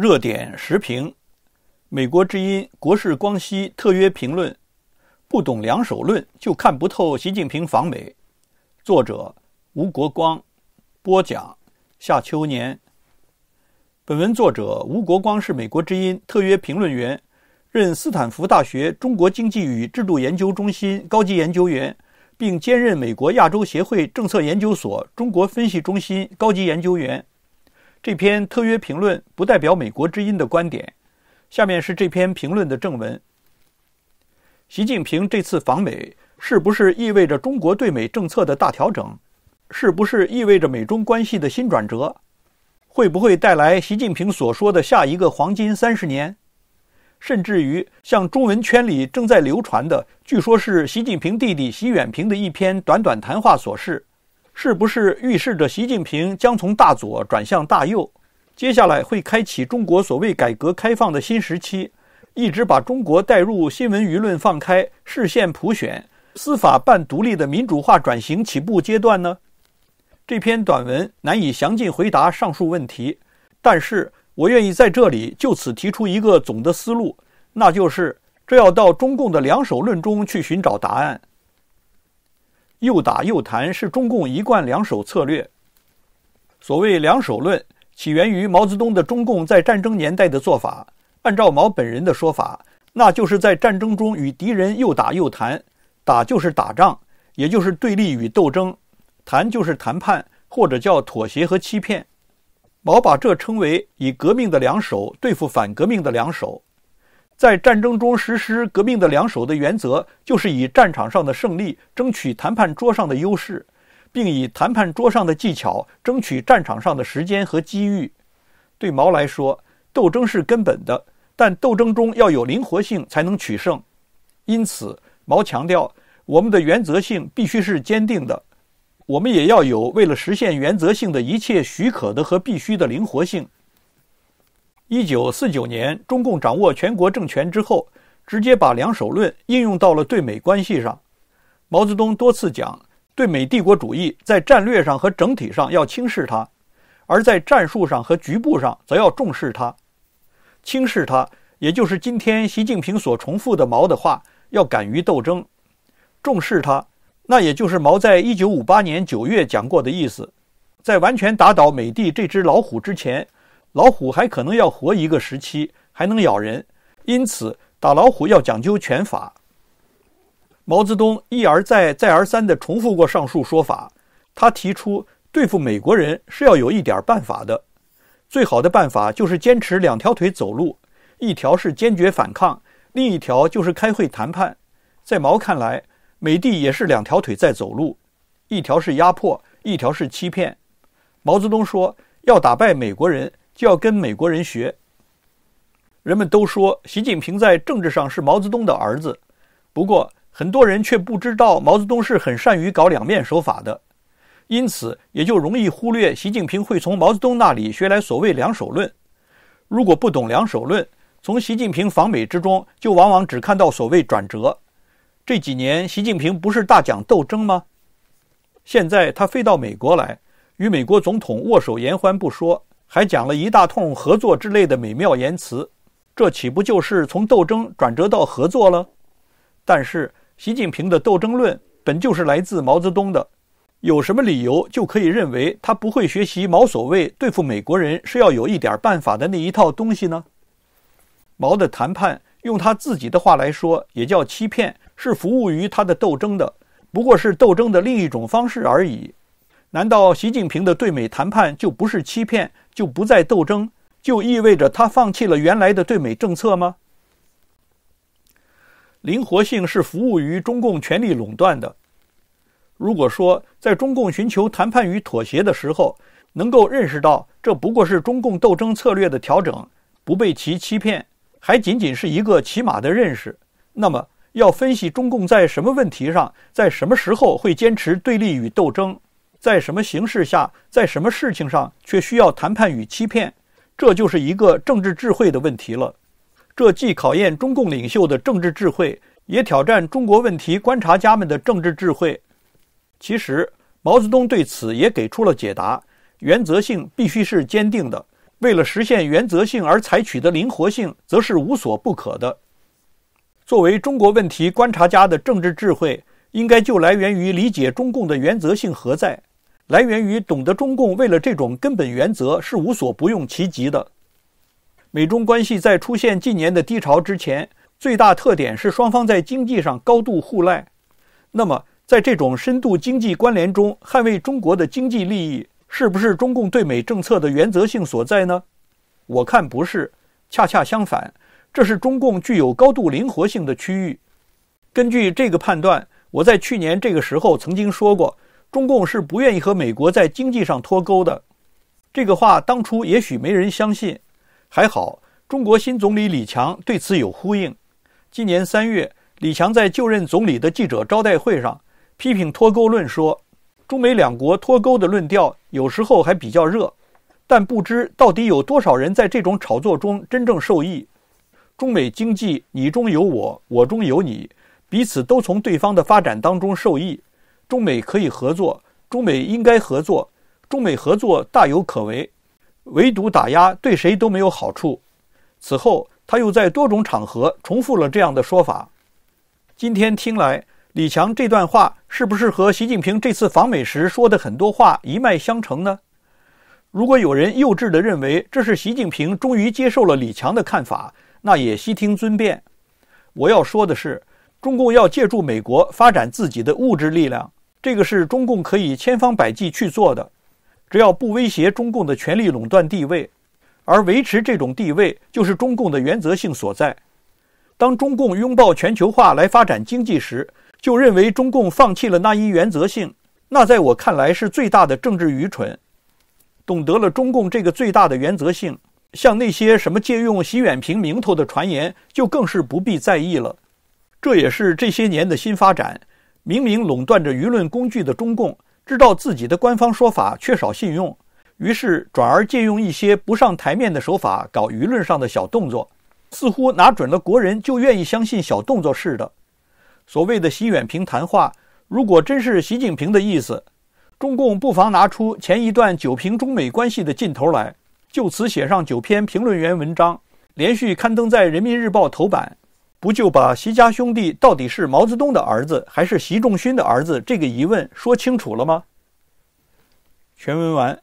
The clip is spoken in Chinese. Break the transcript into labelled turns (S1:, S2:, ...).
S1: 热点时评，《美国之音》国事光熙特约评论：不懂两手论就看不透习近平访美。作者：吴国光，播讲：夏秋年。本文作者吴国光是《美国之音》特约评论员，任斯坦福大学中国经济与制度研究中心高级研究员，并兼任美国亚洲协会政策研究所中国分析中心高级研究员。这篇特约评论不代表美国之音的观点。下面是这篇评论的正文。习近平这次访美，是不是意味着中国对美政策的大调整？是不是意味着美中关系的新转折？会不会带来习近平所说的下一个黄金三十年？甚至于，像中文圈里正在流传的，据说是习近平弟弟习远平的一篇短短谈话所示。是不是预示着习近平将从大左转向大右，接下来会开启中国所谓改革开放的新时期，一直把中国带入新闻舆论放开、市县普选、司法办独立的民主化转型起步阶段呢？这篇短文难以详尽回答上述问题，但是我愿意在这里就此提出一个总的思路，那就是这要到中共的两手论中去寻找答案。又打又谈是中共一贯两手策略。所谓两手论，起源于毛泽东的中共在战争年代的做法。按照毛本人的说法，那就是在战争中与敌人又打又谈，打就是打仗，也就是对立与斗争；谈就是谈判，或者叫妥协和欺骗。毛把这称为以革命的两手对付反革命的两手。在战争中实施革命的两手的原则，就是以战场上的胜利争取谈判桌上的优势，并以谈判桌上的技巧争取战场上的时间和机遇。对毛来说，斗争是根本的，但斗争中要有灵活性才能取胜。因此，毛强调，我们的原则性必须是坚定的，我们也要有为了实现原则性的一切许可的和必须的灵活性。一九四九年，中共掌握全国政权之后，直接把两手论应用到了对美关系上。毛泽东多次讲，对美帝国主义在战略上和整体上要轻视它，而在战术上和局部上则要重视它。轻视它，也就是今天习近平所重复的毛的话，要敢于斗争；重视它，那也就是毛在一九五八年九月讲过的意思，在完全打倒美帝这只老虎之前。老虎还可能要活一个时期，还能咬人，因此打老虎要讲究拳法。毛泽东一而再、再而三地重复过上述说法。他提出对付美国人是要有一点办法的，最好的办法就是坚持两条腿走路：一条是坚决反抗，另一条就是开会谈判。在毛看来，美帝也是两条腿在走路，一条是压迫，一条是欺骗。毛泽东说，要打败美国人。就要跟美国人学。人们都说习近平在政治上是毛泽东的儿子，不过很多人却不知道毛泽东是很善于搞两面手法的，因此也就容易忽略习近平会从毛泽东那里学来所谓“两手论”。如果不懂“两手论”，从习近平访美之中就往往只看到所谓转折。这几年习近平不是大讲斗争吗？现在他飞到美国来，与美国总统握手言欢不说。还讲了一大通合作之类的美妙言辞，这岂不就是从斗争转折到合作了？但是，习近平的斗争论本就是来自毛泽东的，有什么理由就可以认为他不会学习毛所谓对付美国人是要有一点办法的那一套东西呢？毛的谈判，用他自己的话来说，也叫欺骗，是服务于他的斗争的，不过是斗争的另一种方式而已。难道习近平的对美谈判就不是欺骗，就不再斗争，就意味着他放弃了原来的对美政策吗？灵活性是服务于中共权力垄断的。如果说在中共寻求谈判与妥协的时候，能够认识到这不过是中共斗争策略的调整，不被其欺骗，还仅仅是一个起码的认识，那么要分析中共在什么问题上，在什么时候会坚持对立与斗争。在什么形势下，在什么事情上却需要谈判与欺骗，这就是一个政治智慧的问题了。这既考验中共领袖的政治智慧，也挑战中国问题观察家们的政治智慧。其实，毛泽东对此也给出了解答：原则性必须是坚定的，为了实现原则性而采取的灵活性，则是无所不可的。作为中国问题观察家的政治智慧，应该就来源于理解中共的原则性何在。来源于懂得中共为了这种根本原则是无所不用其极的。美中关系在出现近年的低潮之前，最大特点是双方在经济上高度互赖。那么，在这种深度经济关联中，捍卫中国的经济利益是不是中共对美政策的原则性所在呢？我看不是，恰恰相反，这是中共具有高度灵活性的区域。根据这个判断，我在去年这个时候曾经说过。中共是不愿意和美国在经济上脱钩的，这个话当初也许没人相信，还好中国新总理李强对此有呼应。今年三月，李强在就任总理的记者招待会上批评脱钩论说：“中美两国脱钩的论调有时候还比较热，但不知到底有多少人在这种炒作中真正受益。中美经济你中有我，我中有你，彼此都从对方的发展当中受益。”中美可以合作，中美应该合作，中美合作大有可为，唯独打压对谁都没有好处。此后，他又在多种场合重复了这样的说法。今天听来，李强这段话是不是和习近平这次访美时说的很多话一脉相承呢？如果有人幼稚的认为这是习近平终于接受了李强的看法，那也悉听尊便。我要说的是，中共要借助美国发展自己的物质力量。这个是中共可以千方百计去做的，只要不威胁中共的权力垄断地位，而维持这种地位就是中共的原则性所在。当中共拥抱全球化来发展经济时，就认为中共放弃了那一原则性，那在我看来是最大的政治愚蠢。懂得了中共这个最大的原则性，像那些什么借用习远平名头的传言，就更是不必在意了。这也是这些年的新发展。明明垄断着舆论工具的中共，知道自己的官方说法缺少信用，于是转而借用一些不上台面的手法搞舆论上的小动作，似乎拿准了国人就愿意相信小动作似的。所谓的习远平谈话，如果真是习近平的意思，中共不妨拿出前一段九评中美关系的劲头来，就此写上九篇评论员文章，连续刊登在人民日报头版。不就把习家兄弟到底是毛泽东的儿子还是习仲勋的儿子这个疑问说清楚了吗？全文完。